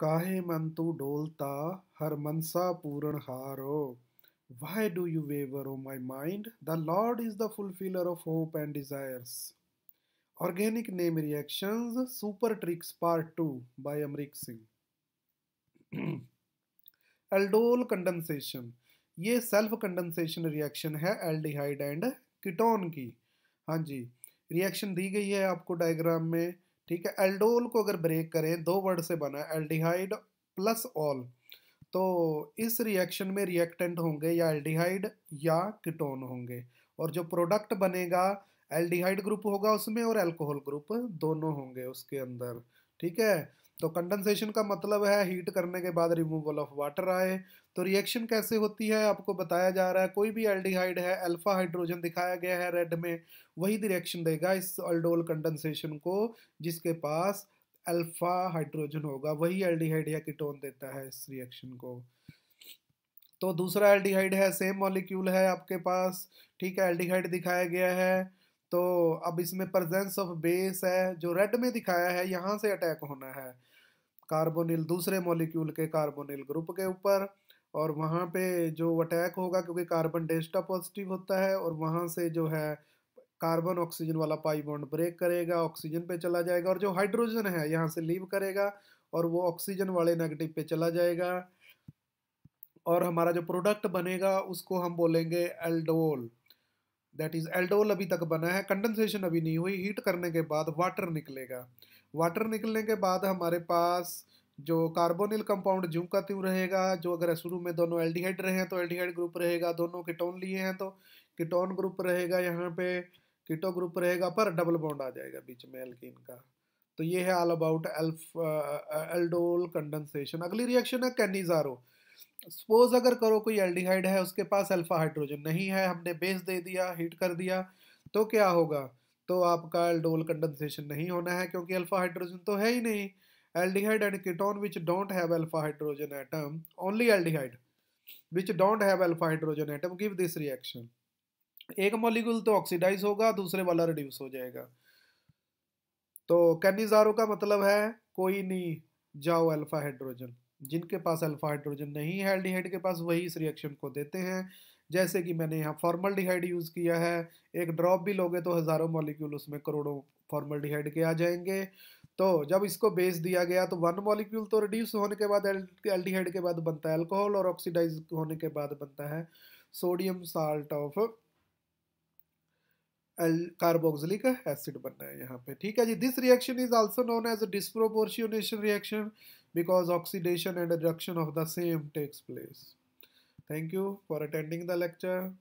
काहे मन तू डोलता हर मनसा पूर्ण हारो why do you waver O my mind the lord is the fulfiller of hope and desires organic name reaction super tricks part two by Amrik Singh aldol condensation ये self condensation reaction है aldehyde and ketone की हाँ जी reaction दी गई है आपको diagram में ठीक है एल्डोल को अगर ब्रेक करें दो वर्ड से बना एल्डिहाइड प्लस ऑल तो इस रिएक्शन में रिएक्टेंट होंगे या एल्डिहाइड या किटोन होंगे और जो प्रोडक्ट बनेगा एल्डिहाइड ग्रुप होगा उसमें और एल्कोहल ग्रुप दोनों होंगे उसके अंदर ठीक है तो कंडेंसेशन का मतलब है हीट करने के बाद रिमूवल ऑफ वाटर आए तो रिएक्शन कैसे होती है आपको बताया जा रहा है कोई भी एल्डिहाइड है अल्फा हाइड्रोजन दिखाया गया है रेड में वही रिएक्शन देगा इस अल्डोल कंडेंसेशन को जिसके पास अल्फा हाइड्रोजन होगा वही एल्डिहाइड या कीटोन देता है इस रिएक्शन को तो दूसरा एल्डिहाइड है सेम मॉलिक्यूल है आपके पास ठीक है एल्डिहाइड दिखाया गया है तो अब इसमें प्रेजेंस ऑफ बेस है जो रेड में दिखाया है यहाँ से अटैक होना है कार्बोनिल दूसरे मॉलिक्यूल के कार्बोनिल ग्रुप के ऊपर और वहाँ पे जो अटैक होगा क्योंकि कार्बन डेस्टा पॉजिटिव होता है और वहाँ से जो है कार्बन ऑक्सीजन वाला पाई बॉन्ड ब्रेक करेगा ऑक्सीजन पे चला जाएगा और जो हाइड्रोजन है यहाँ से लीव करेगा और वो ऑक्सीजन वाले नेगेटिव पे चला जाएगा और हमारा जो प्रोडक्ट बनेगा उसको हम बोलेंगे एल्डोल दैट इज़ एल्डोल अभी तक बना है कंडेंसेशन अभी नहीं हुई हीट करने के बाद वाटर निकलेगा वाटर निकलने के बाद हमारे पास जो कार्बोनिल कंपाउंड जू का त्यू रहेगा जो अगर शुरू में दोनों एल्डिहाइड रहे हैं तो एल्डिहाइड ग्रुप रहेगा दोनों कीटोन लिए हैं तो कीटोन ग्रुप रहेगा यहाँ पे कीटो ग्रुप रहेगा पर डबल बॉन्ड आ जाएगा बीच में एल्किन का तो ये है ऑल अबाउट एल्फ एल्डोल कंडेंसेशन अगली रिएक्शन है कैनिजारो सपोज अगर करो कोई एल्डिहाइड है उसके पास अल्फा हाइड्रोजन नहीं है हमने बेस दे दिया हीट कर दिया तो क्या होगा तो आपका एल्डोल कंडेंसेशन नहीं होना है क्योंकि अल्फा हाइड्रोजन तो है ही नहीं aldehyde and ketone which don't have alpha hydrogen atom only aldehyde which don't have alpha hydrogen atom give this reaction एक मॉलिक्यूल तो ऑक्सीडाइज होगा दूसरे वाला रिड्यूस हो जाएगा तो कैनिजारो का मतलब है कोई नहीं जाओ अल्फा हाइड्रोजन जिनके पास अल्फा हाइड्रोजन नहीं है एल्डिहाइड के पास वही इस रिएक्शन को देते हैं जैसे कि मैंने यहाँ फॉर्मल यूज़ किया है एक ड्रॉप भी लोगे तो हज़ारों मॉलिक्यूल उसमें करोड़ों फॉर्मल के आ जाएंगे तो जब इसको बेस दिया गया तो वन मॉलिक्यूल तो रिड्यूस होने के बाद एल के बाद बनता है अल्कोहल और ऑक्सीडाइज होने के बाद बनता है सोडियम साल्ट ऑफ एल कार्बोक्सिलिक एसिड बनना है यहाँ पे ठीक है जी this reaction is also known as disproportionation reaction because oxidation and reduction of the same takes place Thank you for attending the lecture.